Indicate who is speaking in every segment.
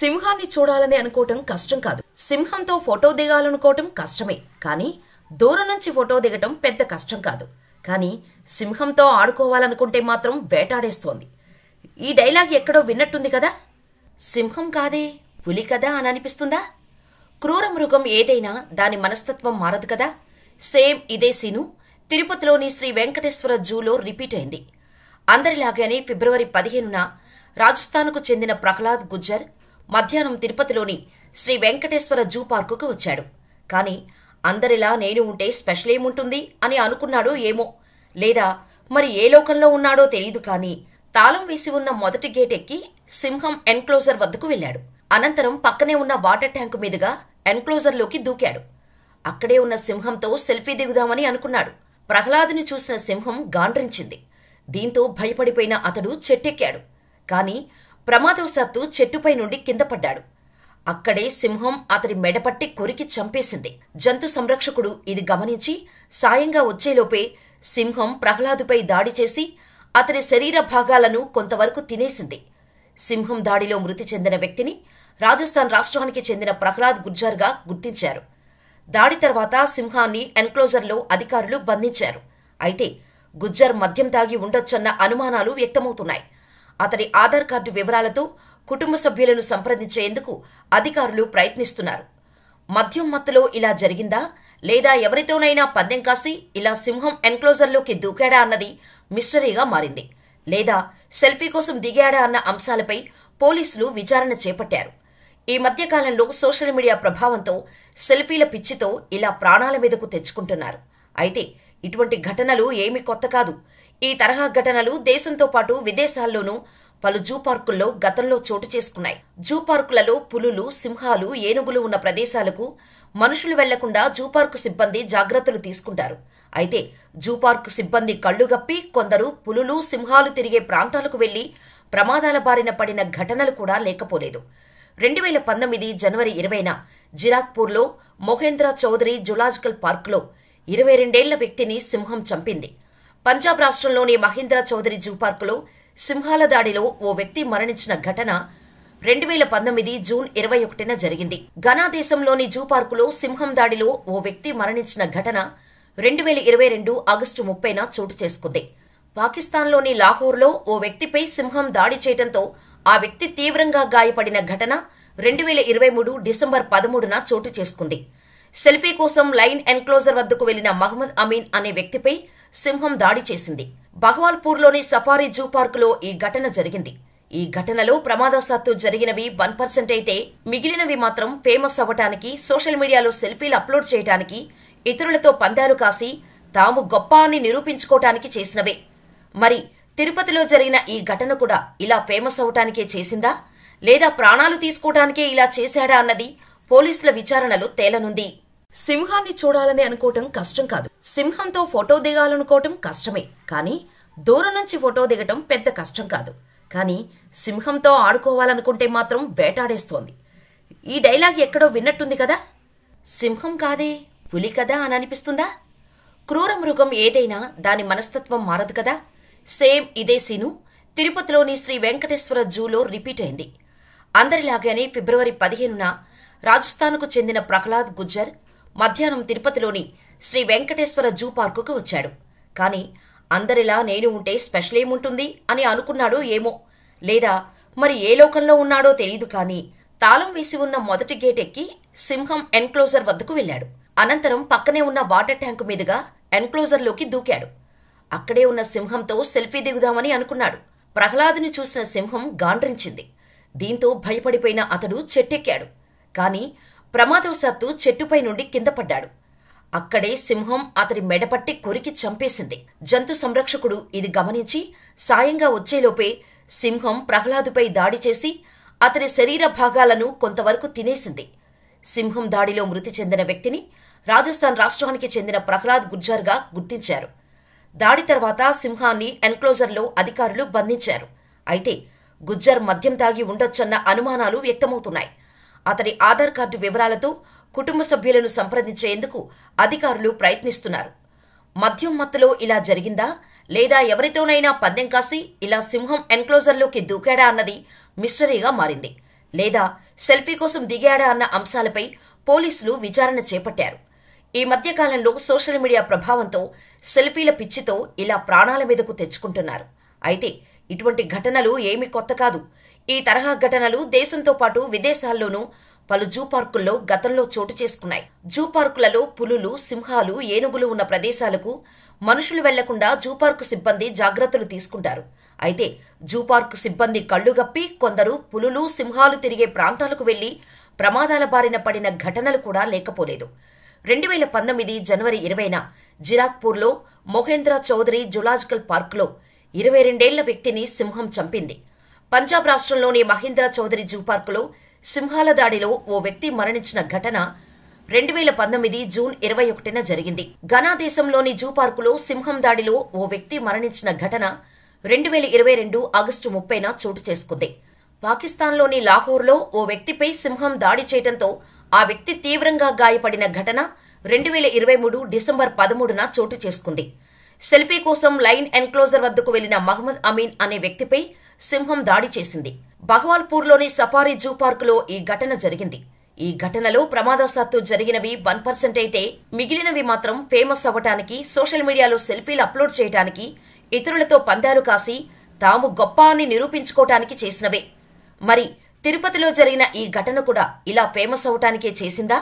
Speaker 1: సింహాన్ని చూడాలని అనుకోవటం కష్టం కాదు సింహంతో ఫోటో దిగాలనుకోవటం కష్టమే కానీ దూరం నుంచి ఫోటో దిగటం పెద్ద కష్టం కాదు కానీ సింహంతో ఆడుకోవాలనుకుంటే మాత్రం వేటాడేస్తోంది ఈ డైలాగ్ ఎక్కడో విన్నట్టుంది కదా సింహం కాదే పులి కదా అని అనిపిస్తుందా క్రూర మృగం ఏదైనా దాని మనస్తత్వం మారదు కదా సేమ్ ఇదే సీను తిరుపతిలోని శ్రీ వెంకటేశ్వర జూలో రిపీట్ అయింది అందరిలాగానే ఫిబ్రవరి పదిహేనున రాజస్థాన్కు చెందిన ప్రహ్లాద్ గుజ్జర్ మధ్యాహ్నం తిరుపతిలోని శ్రీ వెంకటేశ్వర జూ పార్కుకు వచ్చాడు కాని అందరిలా నేను ఉంటే స్పెషల్ ఏముంటుంది అని అనుకున్నాడో ఏమో లేదా మరి ఏ లోకంలో ఉన్నాడో తెలియదు కాని తాళం వేసి ఉన్న మొదటి గేట్ ఎక్కి సింహం ఎన్క్లోజర్ వద్దకు వెళ్ళాడు అనంతరం పక్కనే ఉన్న వాటర్ ట్యాంకు మీదుగా ఎన్క్లోజర్లోకి దూకాడు అక్కడే ఉన్న సింహంతో సెల్ఫీ దిగుదామని అనుకున్నాడు ప్రహ్లాదుని చూసిన సింహం గాండ్రించింది దీంతో భయపడిపోయిన అతడు చెట్టెక్కాడు కాని ప్రమాదవశాత్తు చెట్టుపై నుండి కింద పడ్డాడు అక్కడే సింహం అతడి మెడపట్టి కొరికి చంపేసింది జంతు సంరక్షకుడు ఇది గమనించి సాయంగా వచ్చేలోపే సింహం ప్రహ్లాదుపై దాడి చేసి అతని శరీర భాగాలను కొంతవరకు తినేసింది సింహం దాడిలో మృతి చెందిన వ్యక్తిని రాజస్థాన్ రాష్ట్రానికి చెందిన ప్రహ్లాద్ గుర్జార్గా గుర్తించారు దాడి తర్వాత సింహాన్ని ఎన్క్లోజర్లో అధికారులు బంధించారు అయితే గుజ్జర్ మద్యం తాగి ఉండొచ్చన్న అనుమానాలు వ్యక్తమవుతున్నాయి అతని ఆధార్ కార్డు వివరాలతో కుటుంబ సభ్యులను సంప్రదించేందుకు అధికారులు ప్రయత్నిస్తున్నారు మద్యం మత్తులో ఇలా జరిగిందా లేదా ఎవరితోనైనా పందెం కాసి ఇలా సింహం ఎన్క్లోజర్లోకి దూకాడా అన్నది మిస్టరీగా మారింది లేదా సెల్ఫీ కోసం దిగాడా అన్న అంశాలపై పోలీసులు విచారణ చేపట్టారు ఈ మధ్య కాలంలో సోషల్ మీడియా ప్రభావంతో సెల్ఫీల పిచ్చితో ఇలా ప్రాణాల మీదకు తెచ్చుకుంటున్నారు అయితే ఇటువంటి ఘటనలు ఏమీ కొత్త కాదు ఈ తరహా ఘటనలు దేశంతో పాటు విదేశాల్లోనూ పలు జూ పార్కుల్లో గతంలో చోటు చేసుకున్నాయి జూ పార్కులలో పులులు సింహాలు ఏనుగులు ఉన్న ప్రదేశాలకు మనుషులు వెళ్లకుండా జూ పార్కు సిబ్బంది జాగ్రత్తలు తీసుకుంటారు అయితే జూ పార్కు సిబ్బంది గప్పి కొందరు పులులు సింహాలు తిరిగే ప్రాంతాలకు వెళ్లి ప్రమాదాల బారిన పడిన ఘటనలు కూడా లేకపోలేదు రెండు వేల పంతొమ్మిది జనవరి ఇరవైన జిరాక్పూర్లో మొహేంద్ర చౌదరి జులాజికల్ పార్కులో ఇరవై రెండేళ్ల వ్యక్తిని సింహం చంపింది పంజాబ్ రాష్ట్రంలోని మహేంద్ర చౌదరి జూ పార్కులో సింహాల దాడిలో ఓ వ్యక్తి మరణించిన ఘటన రెండు వేల పంతొమ్మిది జూన్ ఇరవై ఒకటిన జరిగింది ఘనా దేశంలోని జూ పార్కులో సింహం దాడిలో ఓ వ్యక్తి మరణించిన ఘటన రెండు వేల ఇరవై రెండు ఆగస్టు ముప్పైన చోటు చేసుకుంది పాకిస్తాన్లోని లాహోర్లో ఓ వ్యక్తిపై సింహం దాడి చేయడంతో ఆ వ్యక్తి తీవ్రంగా గాయపడిన ఘటన రెండు వేల ఇరవై మూడు డిసెంబర్ పదమూడున చోటు చేసుకుంది సెల్ఫీ కోసం లైన్ ఎన్క్లోజర్ వద్దకు వెళ్లిన మహమ్మద్ అమీన్ అనే వ్యక్తిపై సింహం దాడి చేసింది లోని సఫారీ జూ పార్కులో ఈ ఘటన జరిగింది ఈ ఘటనలో ప్రమాదవశాత్తు జరిగినవి వన్ పర్సెంట్ అయితే మిగిలినవి మాత్రం ఫేమస్ అవ్వటానికి సోషల్ మీడియాలో సెల్ఫీలు అప్లోడ్ చేయటానికి ఇతరులతో పందాలు కాసి తాము గొప్ప అని నిరూపించుకోవటానికి చేసినవే మరి తిరుపతిలో జరిగిన ఈ ఘటన కూడా ఇలా ఫేమస్ అవటానికే చేసిందా లేదా ప్రాణాలు తీసుకోవటానికే ఇలా చేశాడా అన్నది పోలీసుల విచారణలో తేలనుంది సింహాన్ని చూడాలని అనుకోవటం కష్టం కాదు సింహంతో ఫోటో దిగాలనుకోవటం కష్టమే కానీ దూరం నుంచి ఫోటో దిగటం పెద్ద కష్టం కాదు కానీ సింహంతో ఆడుకోవాలనుకుంటే మాత్రం వేటాడేస్తోంది ఈ డైలాగ్ ఎక్కడో విన్నట్టుంది కదా సింహం కాదే పులి కదా అని అనిపిస్తుందా క్రూర మృగం ఏదైనా దాని మనస్తత్వం మారదు కదా సేమ్ ఇదే సీను తిరుపతిలోని శ్రీ వెంకటేశ్వర జూలో రిపీట్ అయింది అందరిలాగానే ఫిబ్రవరి పదిహేనున రాజస్థాన్కు చెందిన ప్రహ్లాద్ గుజ్జర్ మధ్యాహ్నం తిరుపతిలోని శ్రీ వెంకటేశ్వర జూ పార్కుకు వచ్చాడు కానీ అందరిలా నేను ఉంటే స్పెషల్ ఏముంటుంది అని అనుకున్నాడో ఏమో లేదా మరి ఏ లోకంలో ఉన్నాడో తెలియదు కానీ తాళం వేసి ఉన్న మొదటి గేట్ ఎక్కి సింహం ఎన్క్లోజర్ వద్దకు వెళ్ళాడు అనంతరం పక్కనే ఉన్న వాటర్ ట్యాంకు మీదుగా ఎన్క్లోజర్లోకి దూకాడు అక్కడే ఉన్న సింహంతో సెల్ఫీ దిగుదామని అనుకున్నాడు ప్రహ్లాదుని చూసిన సింహం గాండ్రించింది దీంతో భయపడిపోయిన అతడు చెట్టెక్కాడు కానీ ప్రమాదవశాత్తు చెట్టుపై నుండి కింద పడ్డాడు అక్కడే సింహం అతడి మెడపట్టి కొరికి చంపేసింది జంతు సంరక్షకుడు ఇది గమనించి సాయంగా వచ్చేలోపే సింహం ప్రహ్లాదుపై దాడి చేసి అతని శరీర భాగాలను కొంతవరకు తినేసింది సింహం దాడిలో మృతి చెందిన వ్యక్తిని రాజస్థాన్ రాష్ట్రానికి చెందిన ప్రహ్లాద్ గుర్జర్గా గుర్తించారు దాడి తర్వాత సింహాన్ని ఎన్క్లోజర్లో అధికారులు బంధించారు అయితే గుజ్జర్ మద్యం తాగి ఉండొచ్చన్న అనుమానాలు వ్యక్తమవుతున్నాయి అతని ఆధార్ కార్డు వివరాలతో కుటుంబ సభ్యులను సంప్రదించేందుకు అధికారులు ప్రయత్నిస్తున్నారు మద్యం మత్తులో ఇలా జరిగిందా లేదా ఎవరితోనైనా పందెం కాసి ఇలా సింహం ఎన్క్లోజర్లోకి దూకాడా అన్నది మిస్టరీగా మారింది లేదా సెల్ఫీ కోసం దిగాడా అన్న అంశాలపై పోలీసులు విచారణ చేపట్టారు ఈ మధ్యకాలంలో సోషల్ మీడియా ప్రభావంతో సెల్ఫీల పిచ్చితో ఇలా ప్రాణాల మీదకు తెచ్చుకుంటున్నారు అయితే ఇటువంటి ఘటనలు ఏమీ కొత్త కాదు ఈ తరహా ఘటనలు దేశంతో పాటు విదేశాల్లోనూ పలు జూ పార్కుల్లో గతంలో చోటు చేసుకున్నాయి జూ పార్కులలో పులులు సింహాలు ఏనుగులు ఉన్న ప్రదేశాలకు మనుషులు వెళ్లకుండా జూ పార్కు సిబ్బంది జాగ్రత్తలు తీసుకుంటారు అయితే జూ పార్కు సిబ్బంది కళ్ళుగప్పి కొందరు పులులు సింహాలు తిరిగే ప్రాంతాలకు వెళ్లి ప్రమాదాల బారిన పడిన ఘటనలు కూడా లేకపోలేదు రెండు వేల పంతొమ్మిది జనవరి ఇరవైన జిరాక్పూర్లో మొహేంద్ర చౌదరి జులాజికల్ పార్కులో ఇరవై రెండేళ్ల వ్యక్తిని సింహం చంపింది పంజాబ్ రాష్ట్రంలోని మహీంద్రా చౌదరి జూ పార్కులో సింహాల దాడిలో ఓ వ్యక్తి మరణించిన ఘటన రెండు వేల పంతొమ్మిది జూన్ ఇరవై ఒకటిన జరిగింది ఘనా దేశంలోని జూ పార్కులో సింహం దాడిలో ఓ వ్యక్తి మరణించిన ఘటన రెండు వేల ఇరవై రెండు ఆగస్టు ముప్పైన చోటు చేసుకుంది పాకిస్తాన్లోని లాహోర్లో ఓ వ్యక్తిపై సింహం దాడి చేయడంతో ఆ వ్యక్తి తీవ్రంగా గాయపడిన ఘటన రెండు వేల ఇరవై మూడు డిసెంబర్ పదమూడున చోటు చేసుకుంది సెల్ఫీ కోసం లైన్ ఎన్క్లోజర్ వద్దకు వెళ్లిన మహ్మద్ అమీన్ అనే వ్యక్తిపై సింహం దాడి చేసింది బహవాల్పూర్లోని సఫారీ జూ పార్కులో ఈ ఘటన జరిగింది ఈ ఘటనలో ప్రమాదశాత్తు జరిగినవి వన్ పర్సెంట్ అయితే మిగిలినవి మాత్రం ఫేమస్ అవ్వటానికి సోషల్ మీడియాలో సెల్ఫీలు అప్లోడ్ చేయటానికి ఇతరులతో పందాలు కాసి తాము గొప్ప అని నిరూపించుకోవటానికి చేసినవే మరి తిరుపతిలో జరిగిన ఈ ఘటన కూడా ఇలా ఫేమస్ అవటానికే చేసిందా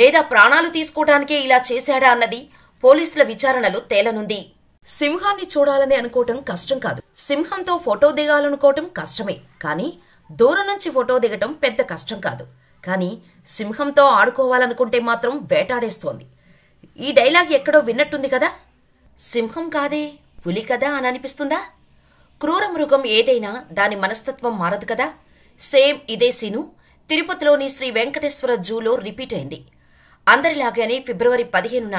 Speaker 1: లేదా ప్రాణాలు తీసుకోవటానికే ఇలా చేశాడా అన్నది పోలీసుల విచారణలో తేలనుంది సింహాన్ని చూడాలని అనుకోవటం కష్టం కాదు సింహంతో ఫోటో దిగాలనుకోవటం కష్టమే కానీ దూరం నుంచి ఫోటో దిగటం పెద్ద కష్టం కాదు కానీ సింహంతో ఆడుకోవాలనుకుంటే మాత్రం వేటాడేస్తోంది ఈ డైలాగ్ ఎక్కడో విన్నట్టుంది కదా సింహం కాదే పులి కదా అని అనిపిస్తుందా క్రూర మృగం ఏదైనా దాని మనస్తత్వం మారదు కదా సేమ్ ఇదే సీను తిరుపతిలోని శ్రీ వెంకటేశ్వర జూలో రిపీట్ అయింది అందరిలాగానే ఫిబ్రవరి పదిహేనున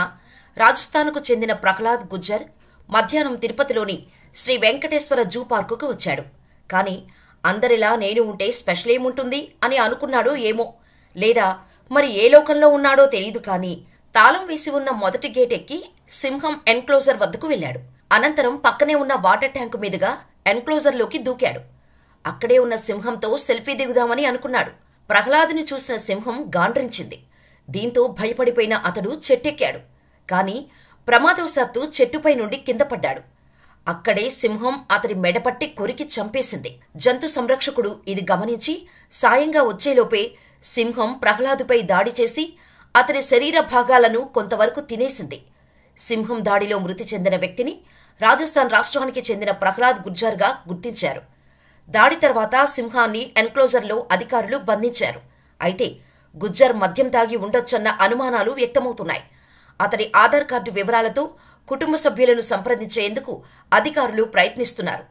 Speaker 1: రాజస్థాన్కు చెందిన ప్రహ్లాద్ గుజ్జర్ మధ్యాహ్నం తిరుపతిలోని శ్రీ వెంకటేశ్వర జూ పార్కుకు వచ్చాడు కానీ అందరిలా నేను ఉంటే స్పెషల్ ఏముంటుంది అని అనుకున్నాడో ఏమో లేదా మరి ఏ లోకంలో ఉన్నాడో తెలియదు కానీ తాళం వేసి ఉన్న మొదటి గేట్ ఎక్కి సింహం ఎన్క్లోజర్ వద్దకు వెళ్ళాడు అనంతరం పక్కనే ఉన్న వాటర్ ట్యాంకు మీదుగా ఎన్క్లోజర్లోకి దూకాడు అక్కడే ఉన్న సింహంతో సెల్ఫీ దిగుదామని అనుకున్నాడు ప్రహ్లాదుని చూసిన సింహం గాండ్రించింది దీంతో భయపడిపోయిన అతడు చెట్టెక్కాడు కాని ప్రమాదవశాత్తు చెట్టుపై నుండి కింద పడ్డాడు అక్కడే సింహం అతడి మెడపట్టి కొరికి చంపేసింది జంతు సంరక్షకుడు ఇది గమనించి సాయంగా వచ్చేలోపే సింహం ప్రహ్లాదుపై దాడి చేసి అతని శరీర భాగాలను కొంతవరకు తినేసింది సింహం దాడిలో మృతి చెందిన వ్యక్తిని రాజస్థాన్ రాష్ట్రానికి చెందిన ప్రహ్లాద్ గుర్జార్గా గుర్తించారు దాడి తర్వాత సింహాన్ని ఎన్క్లోజర్లో అధికారులు బంధించారు అయితే గుజ్జర్ మద్యం తాగి ఉండొచ్చన్న అనుమానాలు వ్యక్తమవుతున్నాయి అతడి ఆధార్ కార్డు వివరాలతో కుటుంబ సభ్యులను సంప్రదించేందుకు అధికారులు ప్రయత్నిస్తున్నారు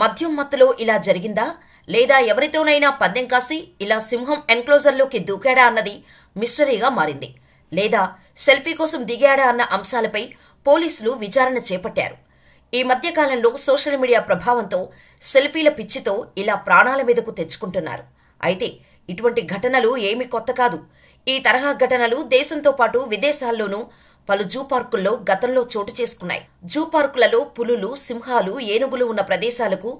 Speaker 1: మద్యం మత్తులో ఇలా జరిగిందా లేదా ఎవరితోనైనా పందెం కాసి ఇలా సింహం ఎన్క్లోజర్లోకి దూకాడా అన్నది మిస్టరీగా మారింది లేదా సెల్ఫీ కోసం దిగాడా అన్న అంశాలపై పోలీసులు విచారణ చేపట్టారు ఈ మధ్యకాలంలో సోషల్ మీడియా ప్రభావంతో సెల్ఫీల పిచ్చితో ఇలా ప్రాణాల మీదకు తెచ్చుకుంటున్నారు అయితే ఇటువంటి ఘటనలు ఏమీ కొత్త కాదు ఈ తరహా ఘటనలు దేశంతో పాటు విదేశాల్లోనూ పలు జూ పార్కుల్లో గతంలో చోటు చేసుకున్నాయి జూ పార్కులలో పులులు సింహాలు ఏనుగులు ఉన్న ప్రదేశాలకు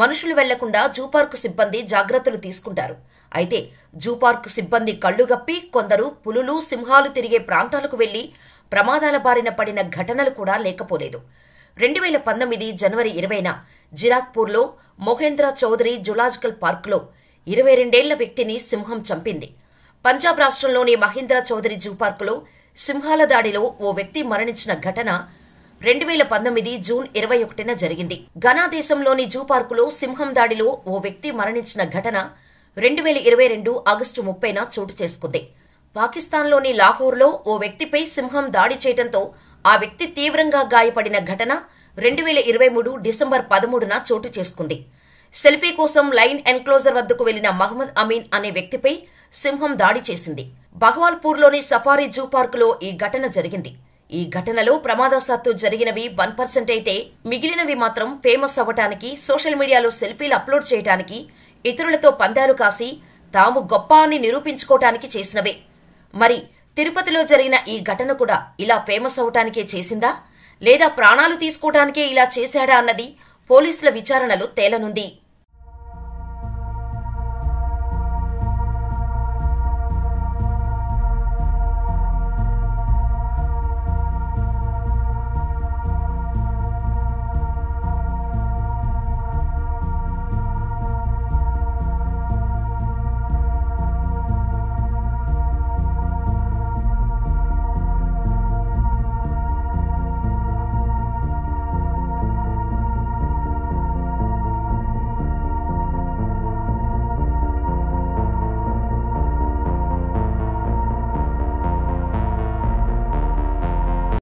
Speaker 1: మనుషులు వెళ్లకుండా జూ పార్కు సిబ్బంది జాగ్రత్తలు తీసుకుంటారు అయితే జూ పార్కు సిబ్బంది కళ్ళుగప్పి కొందరు పులులు సింహాలు తిరిగే ప్రాంతాలకు వెళ్లి ప్రమాదాల బారిన పడిన ఘటనలు కూడా లేకపోలేదు రెండు వేల పంతొమ్మిది జనవరి ఇరవైన జిరాక్పూర్లో మొహేంద్ర చౌదరి జులాజికల్ పార్కులో ఇరవై రెండేళ్ల వ్యక్తిని సింహం చంపింది పంజాబ్ రాష్ట్రంలోని మహీంద్ర చౌదరి జూ పార్కులో సింహాల దాడిలో ఓ వ్యక్తి మరణించిన ఘటన రెండు వేల పంతొమ్మిది జూన్ ఇరవై ఒకటిన జరిగింది ఘనా దేశంలోని జూ పార్కులో సింహం దాడిలో ఓ వ్యక్తి మరణించిన ఘటన రెండు వేల ఇరవై రెండు ఆగస్టు ముప్పైన చోటు చేసుకుంది పాకిస్తాన్లోని లాహోర్లో ఓ వ్యక్తిపై సింహం దాడి చేయడంతో ఆ వ్యక్తి తీవ్రంగా గాయపడిన ఘటన రెండు వేల ఇరవై మూడు డిసెంబర్ పదమూడున చోటు చేసుకుంది సెల్ఫీ కోసం లైన్ ఎన్క్లోజర్ వద్దకు వెళ్లిన మహమ్మద్ అమీన్ అనే వ్యక్తిపై సింహం దాడి చేసింది బహ్వాల్పూర్లోని సఫారీ జూ పార్కులో ఈ ఘటన జరిగింది ఈ ఘటనలో ప్రమాదశాత్తు జరిగినవి వన్ పర్సెంట్ అయితే మిగిలినవి మాత్రం ఫేమస్ అవ్వటానికి సోషల్ మీడియాలో సెల్ఫీలు అప్లోడ్ చేయటానికి ఇతరులతో పందాలు కాసి తాము గొప్ప అని నిరూపించుకోవటానికి చేసినవే మరి తిరుపతిలో జరిగిన ఈ ఘటన కూడా ఇలా ఫేమస్ అవటానికే చేసిందా లేదా ప్రాణాలు తీసుకోవటానికే ఇలా చేశాడా అన్నది పోలీసుల విచారణలో తేలనుంది